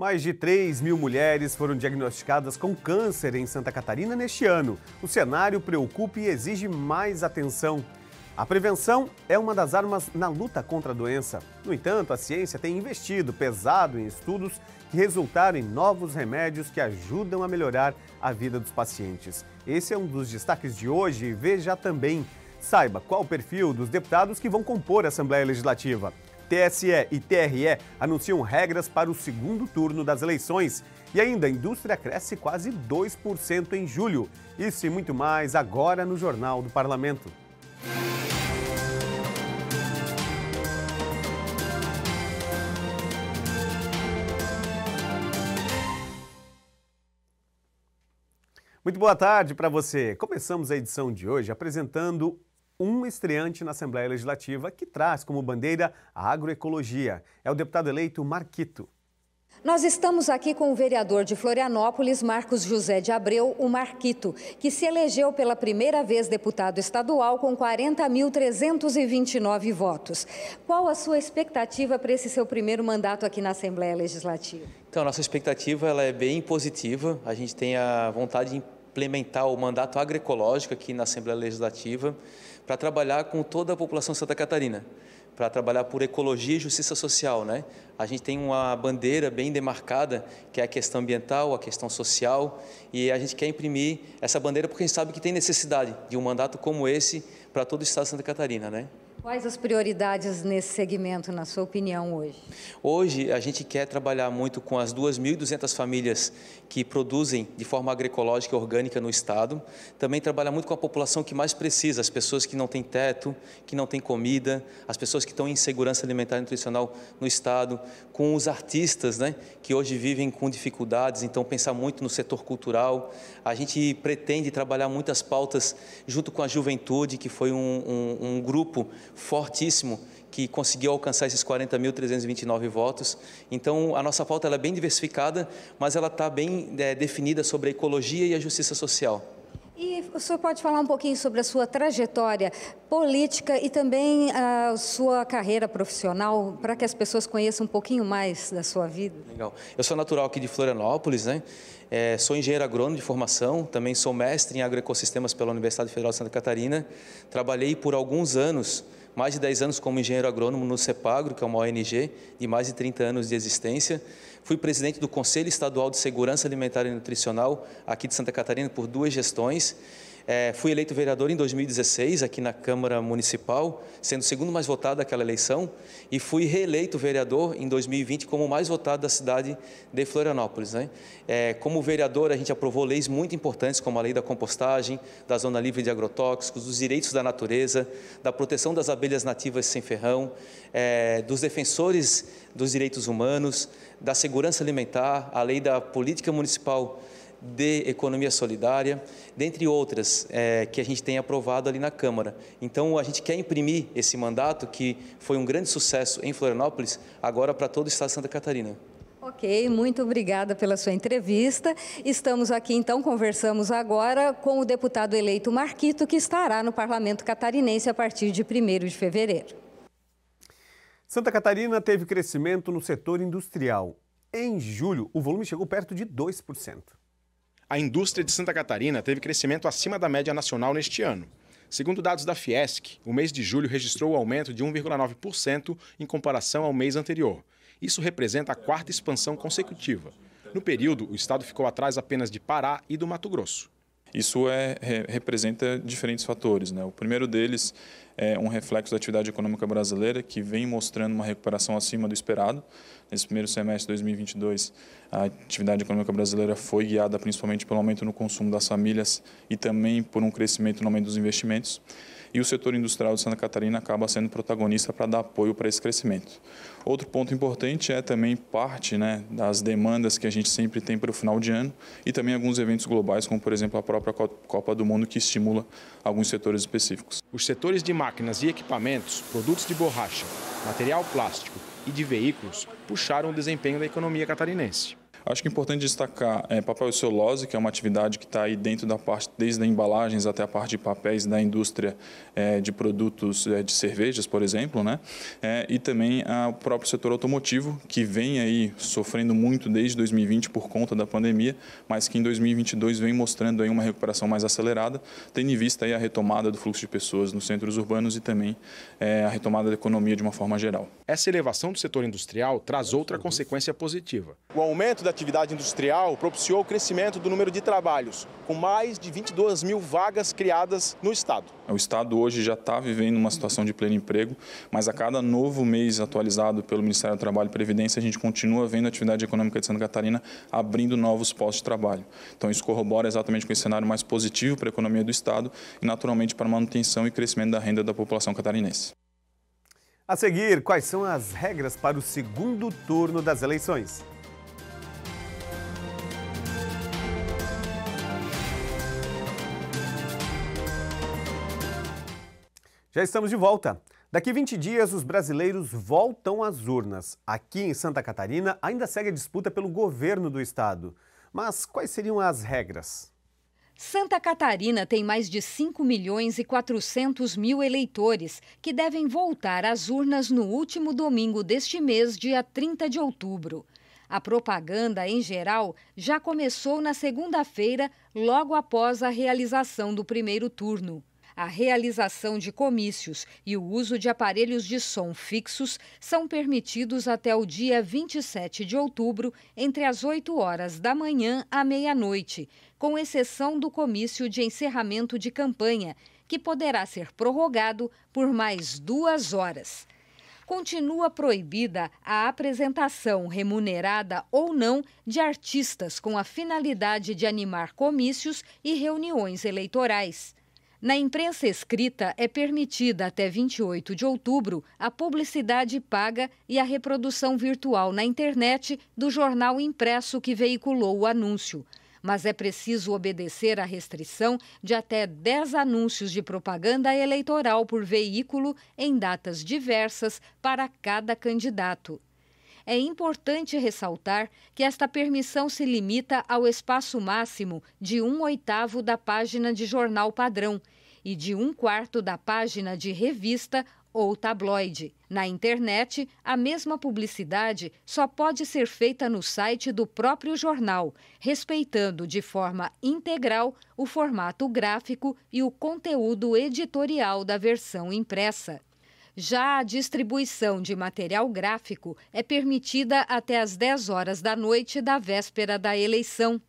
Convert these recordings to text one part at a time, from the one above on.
Mais de 3 mil mulheres foram diagnosticadas com câncer em Santa Catarina neste ano. O cenário preocupa e exige mais atenção. A prevenção é uma das armas na luta contra a doença. No entanto, a ciência tem investido pesado em estudos que resultaram em novos remédios que ajudam a melhorar a vida dos pacientes. Esse é um dos destaques de hoje. Veja também. Saiba qual o perfil dos deputados que vão compor a Assembleia Legislativa. TSE e TRE anunciam regras para o segundo turno das eleições. E ainda, a indústria cresce quase 2% em julho. Isso e muito mais agora no Jornal do Parlamento. Muito boa tarde para você. Começamos a edição de hoje apresentando um estreante na Assembleia Legislativa que traz como bandeira a agroecologia. É o deputado eleito Marquito. Nós estamos aqui com o vereador de Florianópolis, Marcos José de Abreu, o Marquito, que se elegeu pela primeira vez deputado estadual com 40.329 votos. Qual a sua expectativa para esse seu primeiro mandato aqui na Assembleia Legislativa? Então, nossa expectativa ela é bem positiva. A gente tem a vontade de implementar o mandato agroecológico aqui na Assembleia Legislativa para trabalhar com toda a população de Santa Catarina, para trabalhar por ecologia e justiça social. Né? A gente tem uma bandeira bem demarcada, que é a questão ambiental, a questão social, e a gente quer imprimir essa bandeira porque a gente sabe que tem necessidade de um mandato como esse para todo o Estado de Santa Catarina. Né? Quais as prioridades nesse segmento, na sua opinião, hoje? Hoje, a gente quer trabalhar muito com as 2.200 famílias que produzem de forma agroecológica e orgânica no Estado. Também trabalhar muito com a população que mais precisa, as pessoas que não têm teto, que não têm comida, as pessoas que estão em insegurança alimentar e nutricional no Estado, com os artistas né, que hoje vivem com dificuldades, então pensar muito no setor cultural. A gente pretende trabalhar muitas pautas junto com a juventude, que foi um, um, um grupo fortíssimo que conseguiu alcançar esses 40.329 votos. Então, a nossa pauta é bem diversificada, mas ela está bem é, definida sobre a ecologia e a justiça social. E o senhor pode falar um pouquinho sobre a sua trajetória política e também a sua carreira profissional, para que as pessoas conheçam um pouquinho mais da sua vida? Legal. Eu sou natural aqui de Florianópolis, né? É, sou engenheiro agrônomo de formação, também sou mestre em agroecossistemas pela Universidade Federal de Santa Catarina. Trabalhei por alguns anos mais de 10 anos como engenheiro agrônomo no CEPAGRO, que é uma ONG de mais de 30 anos de existência. Fui presidente do Conselho Estadual de Segurança Alimentar e Nutricional aqui de Santa Catarina por duas gestões é, fui eleito vereador em 2016 aqui na Câmara Municipal, sendo o segundo mais votado daquela eleição, e fui reeleito vereador em 2020 como o mais votado da cidade de Florianópolis. Né? É, como vereador, a gente aprovou leis muito importantes, como a lei da compostagem, da zona livre de agrotóxicos, dos direitos da natureza, da proteção das abelhas nativas sem ferrão, é, dos defensores dos direitos humanos, da segurança alimentar, a lei da política municipal de economia solidária, dentre outras é, que a gente tem aprovado ali na Câmara. Então, a gente quer imprimir esse mandato, que foi um grande sucesso em Florianópolis, agora para todo o Estado de Santa Catarina. Ok, muito obrigada pela sua entrevista. Estamos aqui, então, conversamos agora com o deputado eleito Marquito, que estará no Parlamento Catarinense a partir de 1 de fevereiro. Santa Catarina teve crescimento no setor industrial. Em julho, o volume chegou perto de 2%. A indústria de Santa Catarina teve crescimento acima da média nacional neste ano. Segundo dados da Fiesc, o mês de julho registrou o um aumento de 1,9% em comparação ao mês anterior. Isso representa a quarta expansão consecutiva. No período, o estado ficou atrás apenas de Pará e do Mato Grosso. Isso é, representa diferentes fatores. Né? O primeiro deles é um reflexo da atividade econômica brasileira, que vem mostrando uma recuperação acima do esperado. Nesse primeiro semestre de 2022, a atividade econômica brasileira foi guiada principalmente pelo aumento no consumo das famílias e também por um crescimento no aumento dos investimentos. E o setor industrial de Santa Catarina acaba sendo protagonista para dar apoio para esse crescimento. Outro ponto importante é também parte né, das demandas que a gente sempre tem para o final de ano e também alguns eventos globais, como por exemplo a própria Copa do Mundo, que estimula alguns setores específicos. Os setores de máquinas e equipamentos, produtos de borracha, material plástico, e de veículos puxaram o desempenho da economia catarinense. Acho que é importante destacar é, papel e celulose, que é uma atividade que está aí dentro da parte, desde as embalagens até a parte de papéis da indústria é, de produtos é, de cervejas, por exemplo, né? É, e também o próprio setor automotivo, que vem aí sofrendo muito desde 2020 por conta da pandemia, mas que em 2022 vem mostrando aí uma recuperação mais acelerada, tendo em vista aí a retomada do fluxo de pessoas nos centros urbanos e também é, a retomada da economia de uma forma geral. Essa elevação do setor industrial traz outra consequência positiva. O aumento da atividade industrial propiciou o crescimento do número de trabalhos, com mais de 22 mil vagas criadas no Estado. O Estado hoje já está vivendo uma situação de pleno emprego, mas a cada novo mês atualizado pelo Ministério do Trabalho e Previdência, a gente continua vendo a atividade econômica de Santa Catarina abrindo novos postos de trabalho. Então, isso corrobora exatamente com esse cenário mais positivo para a economia do Estado e, naturalmente, para a manutenção e crescimento da renda da população catarinense. A seguir, quais são as regras para o segundo turno das eleições? Já estamos de volta. Daqui 20 dias, os brasileiros voltam às urnas. Aqui em Santa Catarina, ainda segue a disputa pelo governo do estado. Mas quais seriam as regras? Santa Catarina tem mais de 5 milhões e 400 mil eleitores que devem voltar às urnas no último domingo deste mês, dia 30 de outubro. A propaganda, em geral, já começou na segunda-feira, logo após a realização do primeiro turno a realização de comícios e o uso de aparelhos de som fixos são permitidos até o dia 27 de outubro, entre as 8 horas da manhã à meia-noite, com exceção do comício de encerramento de campanha, que poderá ser prorrogado por mais duas horas continua proibida a apresentação, remunerada ou não, de artistas com a finalidade de animar comícios e reuniões eleitorais. Na imprensa escrita, é permitida até 28 de outubro a publicidade paga e a reprodução virtual na internet do jornal impresso que veiculou o anúncio. Mas é preciso obedecer à restrição de até 10 anúncios de propaganda eleitoral por veículo em datas diversas para cada candidato. É importante ressaltar que esta permissão se limita ao espaço máximo de um oitavo da página de jornal padrão e de um quarto da página de revista ou tabloide. Na internet, a mesma publicidade só pode ser feita no site do próprio jornal, respeitando de forma integral o formato gráfico e o conteúdo editorial da versão impressa. Já a distribuição de material gráfico é permitida até às 10 horas da noite da véspera da eleição.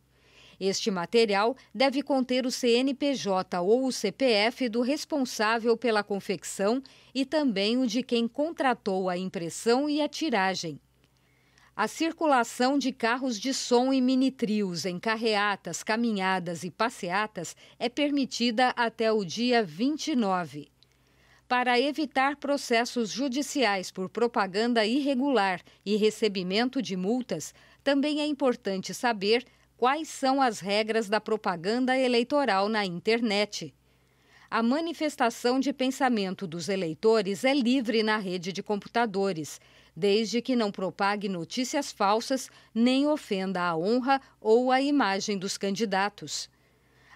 Este material deve conter o CNPJ ou o CPF do responsável pela confecção e também o de quem contratou a impressão e a tiragem. A circulação de carros de som e mini-trios em carreatas, caminhadas e passeatas é permitida até o dia 29 para evitar processos judiciais por propaganda irregular e recebimento de multas, também é importante saber quais são as regras da propaganda eleitoral na internet. A manifestação de pensamento dos eleitores é livre na rede de computadores, desde que não propague notícias falsas nem ofenda a honra ou a imagem dos candidatos.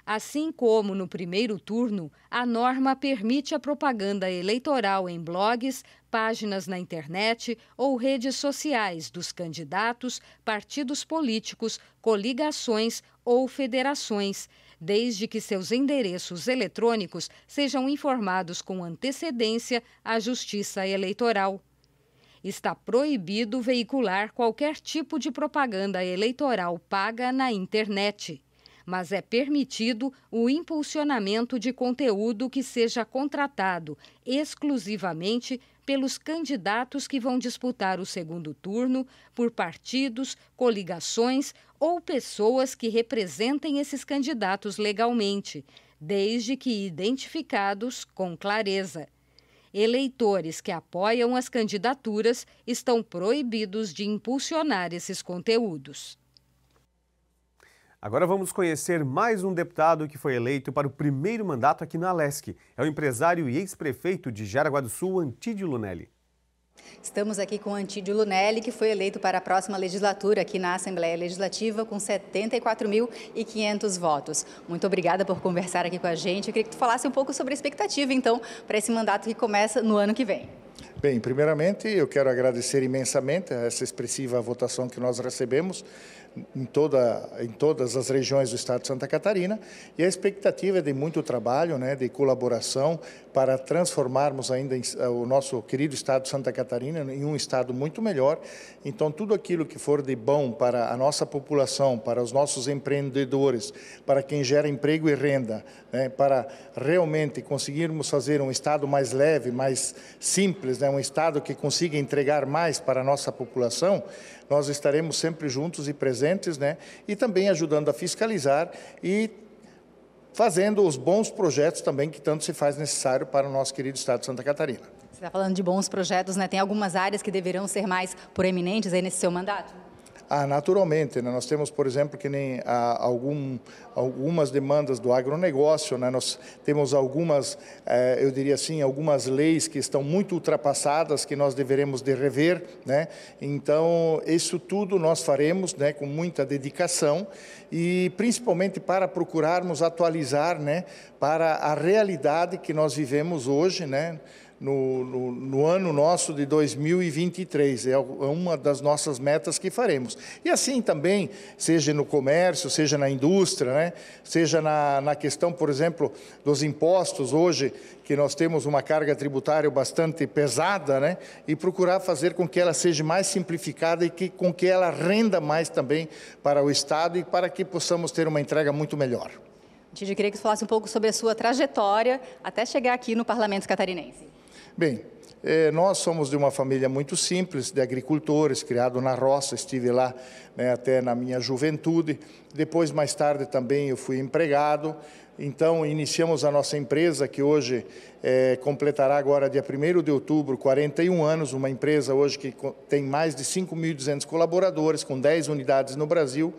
Assim como no primeiro turno, a norma permite a propaganda eleitoral em blogs, páginas na internet ou redes sociais dos candidatos, partidos políticos, coligações ou federações, desde que seus endereços eletrônicos sejam informados com antecedência à Justiça Eleitoral está proibido veicular qualquer tipo de propaganda eleitoral paga na internet mas é permitido o impulsionamento de conteúdo que seja contratado exclusivamente pelos candidatos que vão disputar o segundo turno, por partidos, coligações ou pessoas que representem esses candidatos legalmente, desde que identificados com clareza. Eleitores que apoiam as candidaturas estão proibidos de impulsionar esses conteúdos. Agora vamos conhecer mais um deputado que foi eleito para o primeiro mandato aqui na Alesc. É o empresário e ex-prefeito de Jaraguá do Sul, Antídio Lunelli. Estamos aqui com Antídio Lunelli, que foi eleito para a próxima legislatura aqui na Assembleia Legislativa com 74.500 votos. Muito obrigada por conversar aqui com a gente. Eu queria que tu falasse um pouco sobre a expectativa, então, para esse mandato que começa no ano que vem. Bem, primeiramente, eu quero agradecer imensamente essa expressiva votação que nós recebemos em, toda, em todas as regiões do estado de Santa Catarina, e a expectativa é de muito trabalho, né, de colaboração, para transformarmos ainda em, eh, o nosso querido estado de Santa Catarina em um estado muito melhor. Então, tudo aquilo que for de bom para a nossa população, para os nossos empreendedores, para quem gera emprego e renda, né, para realmente conseguirmos fazer um estado mais leve, mais simples, né, um estado que consiga entregar mais para a nossa população, nós estaremos sempre juntos e presentes, né? E também ajudando a fiscalizar e fazendo os bons projetos também que tanto se faz necessário para o nosso querido estado de Santa Catarina. Você está falando de bons projetos, né? Tem algumas áreas que deverão ser mais proeminentes aí nesse seu mandato? Ah, naturalmente, né? nós temos, por exemplo, que nem ah, algum, algumas demandas do agronegócio, né? nós temos algumas, eh, eu diria assim, algumas leis que estão muito ultrapassadas, que nós deveremos de rever. Né? Então, isso tudo nós faremos né? com muita dedicação e principalmente para procurarmos atualizar né? para a realidade que nós vivemos hoje, né? no, no, no, ano nosso de 2023. É, é uma das nossas metas que faremos. E assim também, seja no comércio, seja na indústria, né? seja na, na questão, por exemplo, dos impostos, hoje, que nós temos uma carga tributária bastante pesada, né? e procurar fazer com que ela seja mais simplificada e que, com que ela renda mais também para o Estado e para que possamos ter uma entrega muito melhor. Tide, queria que você falasse um pouco sobre a sua trajetória até chegar aqui no Parlamento Catarinense. Bem, eh, nós somos de uma família muito simples, de agricultores, criado na roça, estive lá né, até na minha juventude. Depois, mais tarde, também eu fui empregado. Então, iniciamos a nossa empresa, que hoje é, completará agora, dia 1 de outubro, 41 anos, uma empresa hoje que tem mais de 5.200 colaboradores, com 10 unidades no Brasil.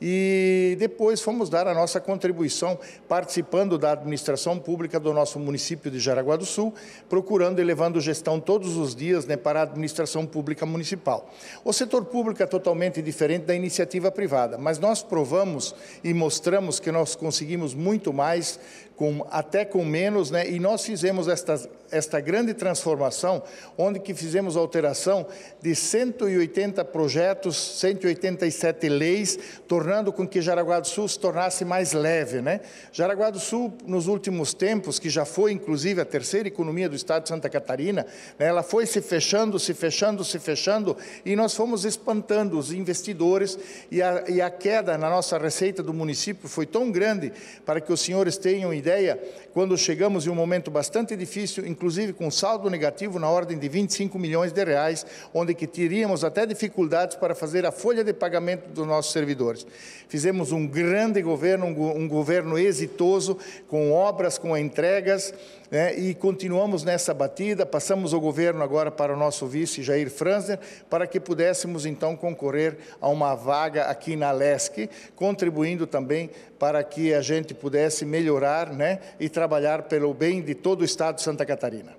E depois fomos dar a nossa contribuição participando da administração pública do nosso município de Jaraguá do Sul, procurando e levando gestão todos os dias né, para a administração pública municipal. O setor público é totalmente diferente da iniciativa privada, mas nós provamos e mostramos que nós conseguimos muito mais com, até com menos, né? e nós fizemos esta, esta grande transformação, onde que fizemos alteração de 180 projetos, 187 leis, tornando com que Jaraguá do Sul se tornasse mais leve. Né? Jaraguá do Sul, nos últimos tempos, que já foi inclusive a terceira economia do estado de Santa Catarina, né? ela foi se fechando, se fechando, se fechando, e nós fomos espantando os investidores, e a, e a queda na nossa receita do município foi tão grande, para que os senhores tenham ideia, ideia, quando chegamos em um momento bastante difícil, inclusive com saldo negativo na ordem de 25 milhões de reais, onde que teríamos até dificuldades para fazer a folha de pagamento dos nossos servidores. Fizemos um grande governo, um, um governo exitoso, com obras, com entregas, né, e continuamos nessa batida. Passamos o governo agora para o nosso vice Jair Franzner, para que pudéssemos então concorrer a uma vaga aqui na LESC, contribuindo também para que a gente pudesse melhorar né, e trabalhar pelo bem de todo o Estado de Santa Catarina.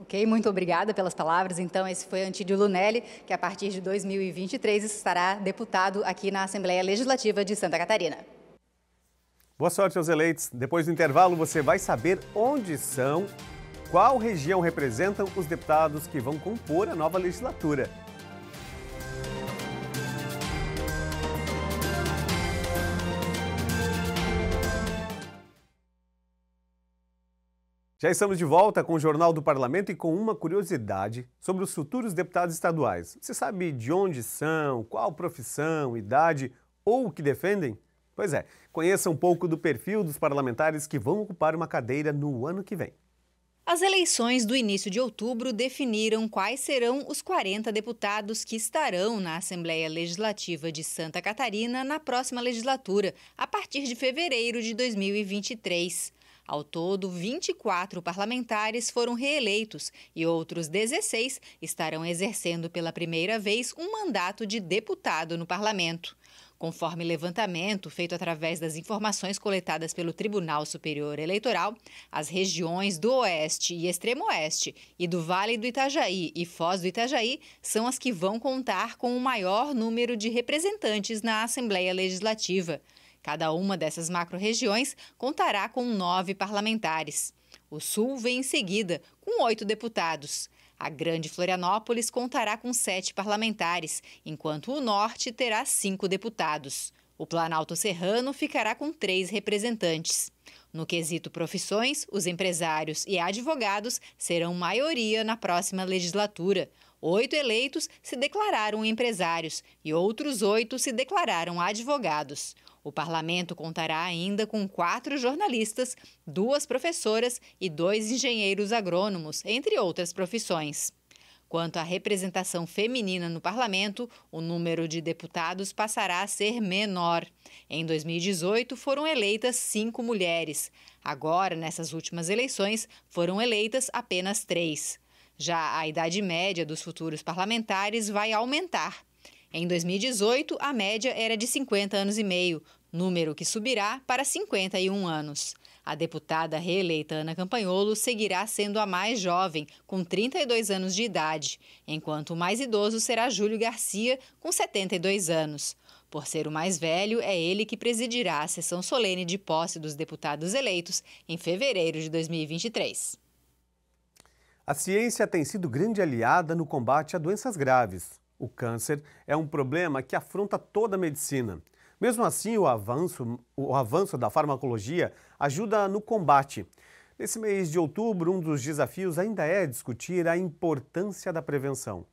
Ok, muito obrigada pelas palavras. Então, esse foi Antídio Lunelli, que a partir de 2023 estará deputado aqui na Assembleia Legislativa de Santa Catarina. Boa sorte aos eleitos. Depois do intervalo, você vai saber onde são, qual região representam os deputados que vão compor a nova legislatura. Já estamos de volta com o Jornal do Parlamento e com uma curiosidade sobre os futuros deputados estaduais. Você sabe de onde são, qual profissão, idade ou o que defendem? Pois é, conheça um pouco do perfil dos parlamentares que vão ocupar uma cadeira no ano que vem. As eleições do início de outubro definiram quais serão os 40 deputados que estarão na Assembleia Legislativa de Santa Catarina na próxima legislatura, a partir de fevereiro de 2023. Ao todo, 24 parlamentares foram reeleitos e outros 16 estarão exercendo pela primeira vez um mandato de deputado no parlamento. Conforme levantamento feito através das informações coletadas pelo Tribunal Superior Eleitoral, as regiões do Oeste e Extremo Oeste e do Vale do Itajaí e Foz do Itajaí são as que vão contar com o maior número de representantes na Assembleia Legislativa. Cada uma dessas macro-regiões contará com nove parlamentares. O Sul vem em seguida, com oito deputados. A Grande Florianópolis contará com sete parlamentares, enquanto o Norte terá cinco deputados. O Planalto Serrano ficará com três representantes. No quesito profissões, os empresários e advogados serão maioria na próxima legislatura. Oito eleitos se declararam empresários e outros oito se declararam advogados. O parlamento contará ainda com quatro jornalistas, duas professoras e dois engenheiros agrônomos, entre outras profissões. Quanto à representação feminina no parlamento, o número de deputados passará a ser menor. Em 2018, foram eleitas cinco mulheres. Agora, nessas últimas eleições, foram eleitas apenas três. Já a idade média dos futuros parlamentares vai aumentar. Em 2018, a média era de 50 anos e meio, número que subirá para 51 anos. A deputada reeleita Ana Campanholo seguirá sendo a mais jovem, com 32 anos de idade, enquanto o mais idoso será Júlio Garcia, com 72 anos. Por ser o mais velho, é ele que presidirá a sessão solene de posse dos deputados eleitos em fevereiro de 2023. A ciência tem sido grande aliada no combate a doenças graves. O câncer é um problema que afronta toda a medicina. Mesmo assim, o avanço, o avanço da farmacologia ajuda no combate. Nesse mês de outubro, um dos desafios ainda é discutir a importância da prevenção.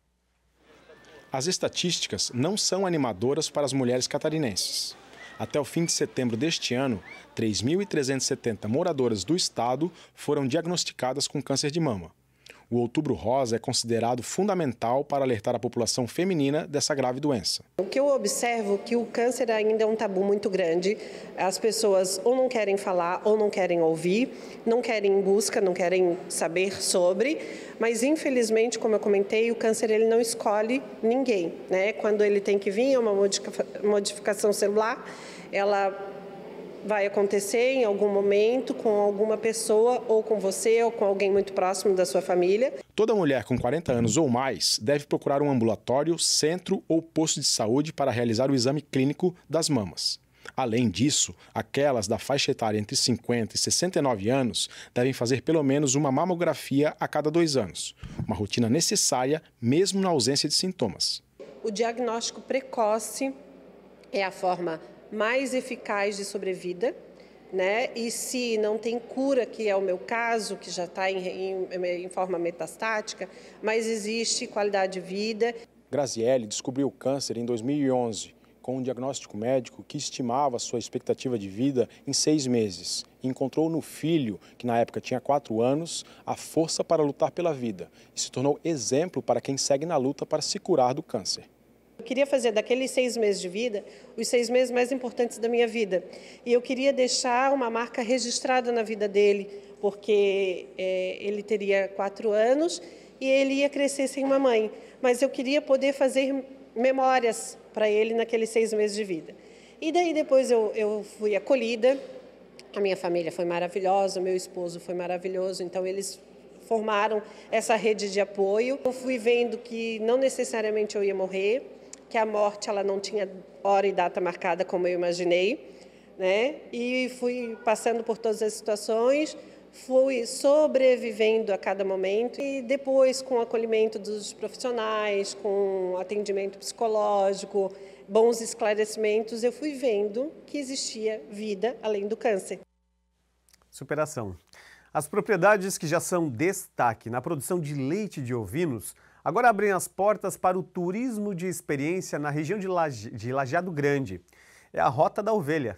As estatísticas não são animadoras para as mulheres catarinenses. Até o fim de setembro deste ano, 3.370 moradoras do estado foram diagnosticadas com câncer de mama. O Outubro Rosa é considerado fundamental para alertar a população feminina dessa grave doença. O que eu observo é que o câncer ainda é um tabu muito grande. As pessoas ou não querem falar ou não querem ouvir, não querem busca, não querem saber sobre, mas infelizmente, como eu comentei, o câncer ele não escolhe ninguém, né? Quando ele tem que vir é uma modificação celular, ela vai acontecer em algum momento com alguma pessoa, ou com você, ou com alguém muito próximo da sua família. Toda mulher com 40 anos ou mais deve procurar um ambulatório, centro ou posto de saúde para realizar o exame clínico das mamas. Além disso, aquelas da faixa etária entre 50 e 69 anos devem fazer pelo menos uma mamografia a cada dois anos, uma rotina necessária mesmo na ausência de sintomas. O diagnóstico precoce é a forma mais eficaz de sobrevida, né? E se não tem cura, que é o meu caso, que já está em, em, em forma metastática, mas existe qualidade de vida. Graziele descobriu o câncer em 2011 com um diagnóstico médico que estimava sua expectativa de vida em seis meses. encontrou no filho, que na época tinha quatro anos, a força para lutar pela vida e se tornou exemplo para quem segue na luta para se curar do câncer queria fazer daqueles seis meses de vida os seis meses mais importantes da minha vida. E eu queria deixar uma marca registrada na vida dele, porque é, ele teria quatro anos e ele ia crescer sem uma mãe. Mas eu queria poder fazer memórias para ele naqueles seis meses de vida. E daí depois eu, eu fui acolhida, a minha família foi maravilhosa, meu esposo foi maravilhoso, então eles formaram essa rede de apoio. Eu fui vendo que não necessariamente eu ia morrer, que a morte ela não tinha hora e data marcada como eu imaginei, né? E fui passando por todas as situações, fui sobrevivendo a cada momento e depois com o acolhimento dos profissionais, com atendimento psicológico, bons esclarecimentos, eu fui vendo que existia vida além do câncer. Superação. As propriedades que já são destaque na produção de leite de ovinos Agora abrem as portas para o turismo de experiência na região de, Laje, de Lajeado Grande. É a Rota da Ovelha.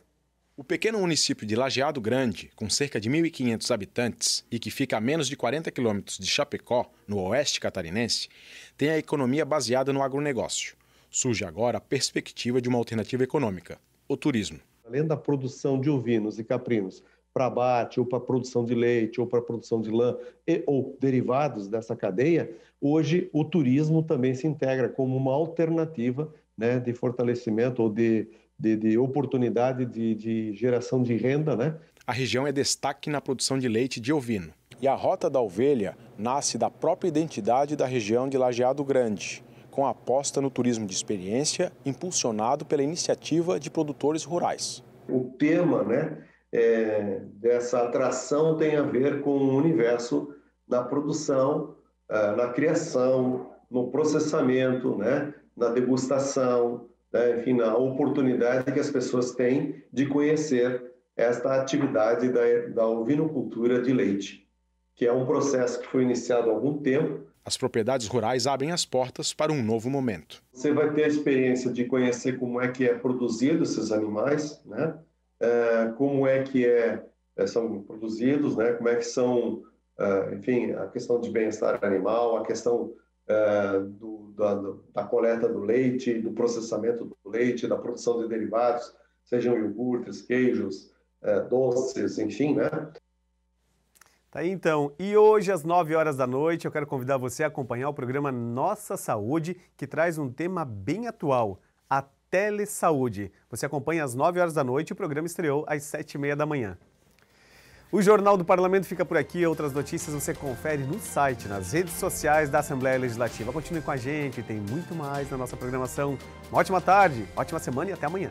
O pequeno município de Lajeado Grande, com cerca de 1.500 habitantes e que fica a menos de 40 quilômetros de Chapecó, no oeste catarinense, tem a economia baseada no agronegócio. Surge agora a perspectiva de uma alternativa econômica, o turismo. Além da produção de ovinos e caprinos, para abate, ou para produção de leite, ou para produção de lã, e, ou derivados dessa cadeia, hoje o turismo também se integra como uma alternativa né, de fortalecimento ou de, de, de oportunidade de, de geração de renda. Né? A região é destaque na produção de leite de ovino. E a Rota da Ovelha nasce da própria identidade da região de Lajeado Grande, com a aposta no turismo de experiência impulsionado pela iniciativa de produtores rurais. O tema, né, é, dessa atração tem a ver com o universo na produção, é, na criação, no processamento, né? na degustação, né? enfim, na oportunidade que as pessoas têm de conhecer esta atividade da, da ovinocultura de leite, que é um processo que foi iniciado há algum tempo. As propriedades rurais abrem as portas para um novo momento. Você vai ter a experiência de conhecer como é que é produzido esses animais, né? Eh, como é que é, eh, são produzidos, né? como é que são, eh, enfim, a questão de bem-estar animal, a questão do, da, da, coleta do leite, do processamento do leite, da produção de derivados, sejam iogurtes, queijos, doces, enfim, né? Tá aí então. E hoje, às 9 horas da noite, eu quero convidar você a acompanhar o programa Nossa Saúde, que traz um tema bem atual: a Telesaúde. Você acompanha às 9 horas da noite e o programa estreou às 7 e meia da manhã. O Jornal do Parlamento fica por aqui. Outras notícias você confere no site, nas redes sociais da Assembleia Legislativa. Continue com a gente, tem muito mais na nossa programação. Uma ótima tarde, ótima semana e até amanhã.